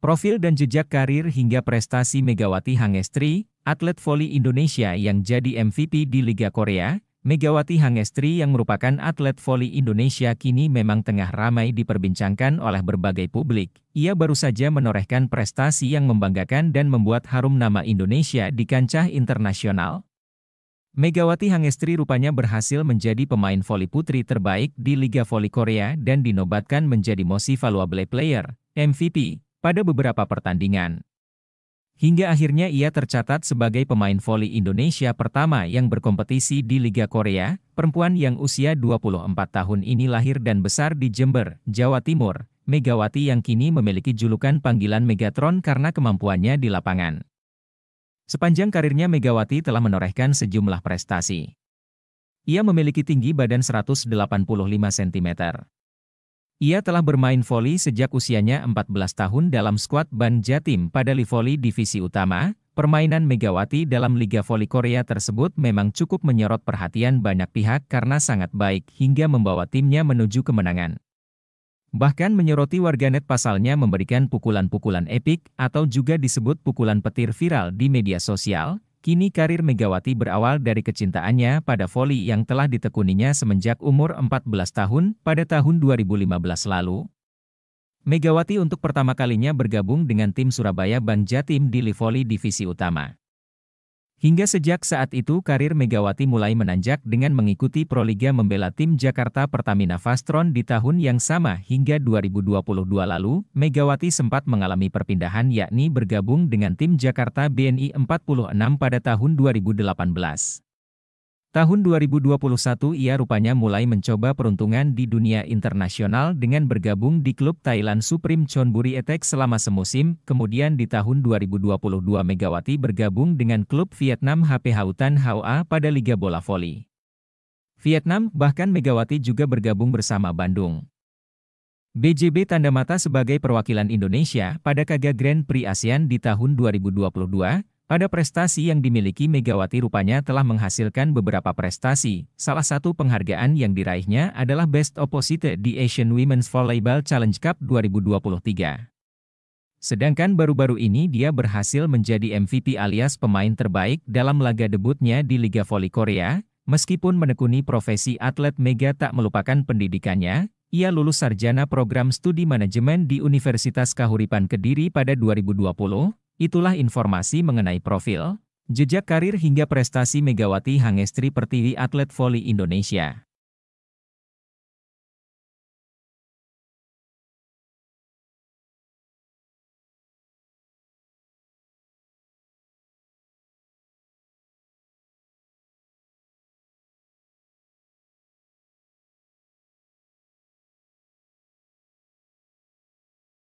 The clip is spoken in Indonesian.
Profil dan jejak karir hingga prestasi Megawati Hangestri, atlet voli Indonesia yang jadi MVP di Liga Korea, Megawati Hangestri yang merupakan atlet voli Indonesia kini memang tengah ramai diperbincangkan oleh berbagai publik. Ia baru saja menorehkan prestasi yang membanggakan dan membuat harum nama Indonesia di kancah internasional. Megawati Hangestri rupanya berhasil menjadi pemain voli putri terbaik di Liga Voli Korea dan dinobatkan menjadi Most Valuable Player, MVP, pada beberapa pertandingan. Hingga akhirnya ia tercatat sebagai pemain voli Indonesia pertama yang berkompetisi di Liga Korea, perempuan yang usia 24 tahun ini lahir dan besar di Jember, Jawa Timur, Megawati yang kini memiliki julukan panggilan Megatron karena kemampuannya di lapangan. Sepanjang karirnya Megawati telah menorehkan sejumlah prestasi. Ia memiliki tinggi badan 185 cm. Ia telah bermain voli sejak usianya 14 tahun dalam skuad Ban Jatim pada Livoli Divisi Utama. Permainan Megawati dalam Liga Voli Korea tersebut memang cukup menyorot perhatian banyak pihak karena sangat baik hingga membawa timnya menuju kemenangan. Bahkan menyoroti warganet pasalnya memberikan pukulan-pukulan epik atau juga disebut pukulan petir viral di media sosial, Kini karir Megawati berawal dari kecintaannya pada voli yang telah ditekuninya semenjak umur 14 tahun pada tahun 2015 lalu. Megawati untuk pertama kalinya bergabung dengan tim Surabaya Banjatim di di Livoli Divisi Utama. Hingga sejak saat itu karir Megawati mulai menanjak dengan mengikuti Proliga membela tim Jakarta Pertamina Fastron di tahun yang sama hingga 2022 lalu, Megawati sempat mengalami perpindahan yakni bergabung dengan tim Jakarta BNI 46 pada tahun 2018. Tahun 2021 ia rupanya mulai mencoba peruntungan di dunia internasional dengan bergabung di klub Thailand Supreme Chonburi Etek selama semusim, kemudian di tahun 2022 Megawati bergabung dengan klub Vietnam HP Hautan Hoa pada Liga Bola Voli. Vietnam, bahkan Megawati juga bergabung bersama Bandung. BJB tanda mata sebagai perwakilan Indonesia pada Kaga Grand Prix ASEAN di tahun 2022, pada prestasi yang dimiliki Megawati rupanya telah menghasilkan beberapa prestasi. Salah satu penghargaan yang diraihnya adalah Best Opposite di Asian Women's Volleyball Challenge Cup 2023. Sedangkan baru-baru ini dia berhasil menjadi MVP alias pemain terbaik dalam laga debutnya di Liga Voli Korea. Meskipun menekuni profesi atlet Mega tak melupakan pendidikannya, ia lulus sarjana program studi manajemen di Universitas Kahuripan Kediri pada 2020, Itulah informasi mengenai profil, jejak karir hingga prestasi Megawati Hangestri Pertiwi atlet voli Indonesia.